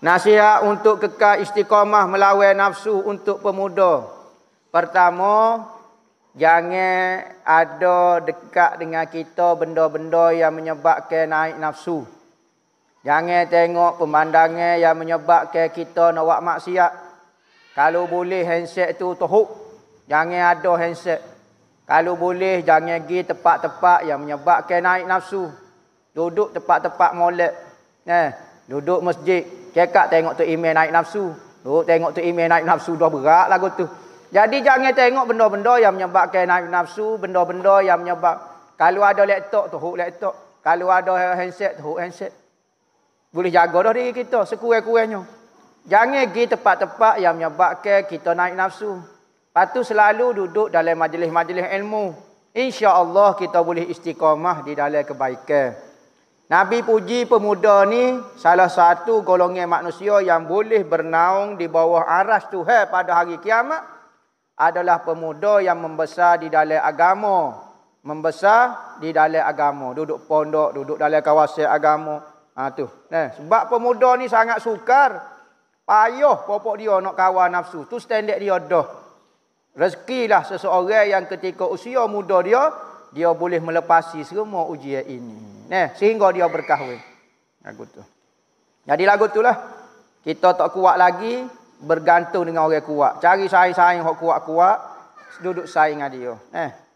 Nasihat untuk kekal istiqamah melawan nafsu untuk pemuda. Pertama, jangan ada dekat dengan kita benda-benda yang menyebabkan naik nafsu. Jangan tengok pemandangan yang menyebabkan kita nak buat maksiat. Kalau boleh handset tu tuhuk. Jangan ada handset. Kalau boleh jangan pergi tempat-tempat yang menyebabkan naik nafsu. Duduk tempat-tempat molek. Eh, duduk masjid. Kekak tengok tu email naik nafsu. Duk oh, tengok tu email naik nafsu dah berat lagu tu. Jadi jangan tengok benda-benda yang menyebabkan naik nafsu. Benda-benda yang menyebab. Kalau ada laptop tu, huk laptop. Kalau ada handset tu, huk handset. Boleh jaga dah diri kita sekurang-kurangnya. Jangan pergi tempat-tempat yang menyebabkan kita naik nafsu. Patu selalu duduk dalam majlis-majlis ilmu. Insya Allah kita boleh istiqamah di dalam kebaikan. Nabi puji pemuda ni salah satu golongan manusia yang boleh bernaung di bawah aras Tuhan pada hari kiamat adalah pemuda yang membesar di dalam agama. Membesar di dalam agama. Duduk pondok, duduk dalam kawasan agama. Ha, tu. Eh, sebab pemuda ni sangat sukar. Payuh popok dia nak kawal nafsu. Tu standard dia dah. Rezekilah seseorang yang ketika usia muda dia dia boleh melepasi semua ujian ini. Nah, sehingga dia berkahwin. Lagu tu. Jadi lagu tu lah. Kita tak kuat lagi bergantung dengan orang kuat. Cari saing-saing yang kuat-kuat. Duduk saing dengan dia. Nah.